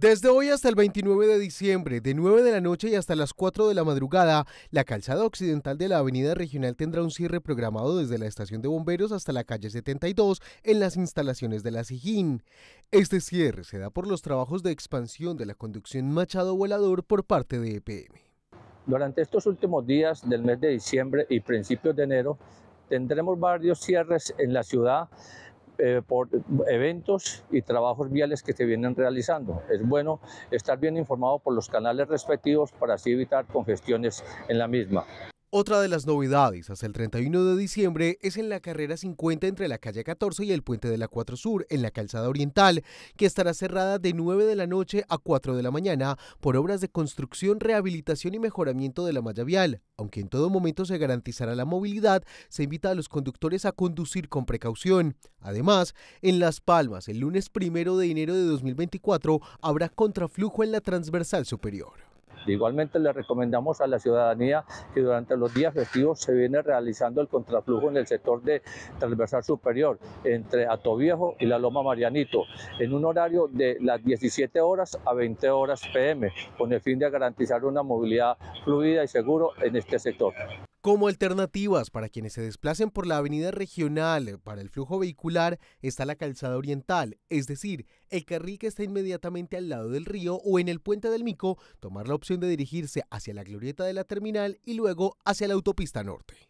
Desde hoy hasta el 29 de diciembre, de 9 de la noche y hasta las 4 de la madrugada, la calzada occidental de la Avenida Regional tendrá un cierre programado desde la estación de bomberos hasta la calle 72 en las instalaciones de la SIGIN. Este cierre se da por los trabajos de expansión de la conducción Machado Volador por parte de EPM. Durante estos últimos días del mes de diciembre y principios de enero, tendremos varios cierres en la ciudad eh, por eventos y trabajos viales que se vienen realizando. Es bueno estar bien informado por los canales respectivos para así evitar congestiones en la misma. Otra de las novedades hasta el 31 de diciembre es en la carrera 50 entre la calle 14 y el puente de la 4 Sur, en la calzada oriental, que estará cerrada de 9 de la noche a 4 de la mañana por obras de construcción, rehabilitación y mejoramiento de la malla vial. Aunque en todo momento se garantizará la movilidad, se invita a los conductores a conducir con precaución. Además, en Las Palmas, el lunes primero de enero de 2024, habrá contraflujo en la transversal superior. Igualmente le recomendamos a la ciudadanía que durante los días festivos se viene realizando el contraflujo en el sector de transversal superior entre Atoviejo y la Loma Marianito en un horario de las 17 horas a 20 horas pm con el fin de garantizar una movilidad fluida y seguro en este sector. Como alternativas para quienes se desplacen por la avenida regional eh, para el flujo vehicular está la calzada oriental, es decir, el carril que está inmediatamente al lado del río o en el puente del Mico, tomar la opción de dirigirse hacia la glorieta de la terminal y luego hacia la autopista norte.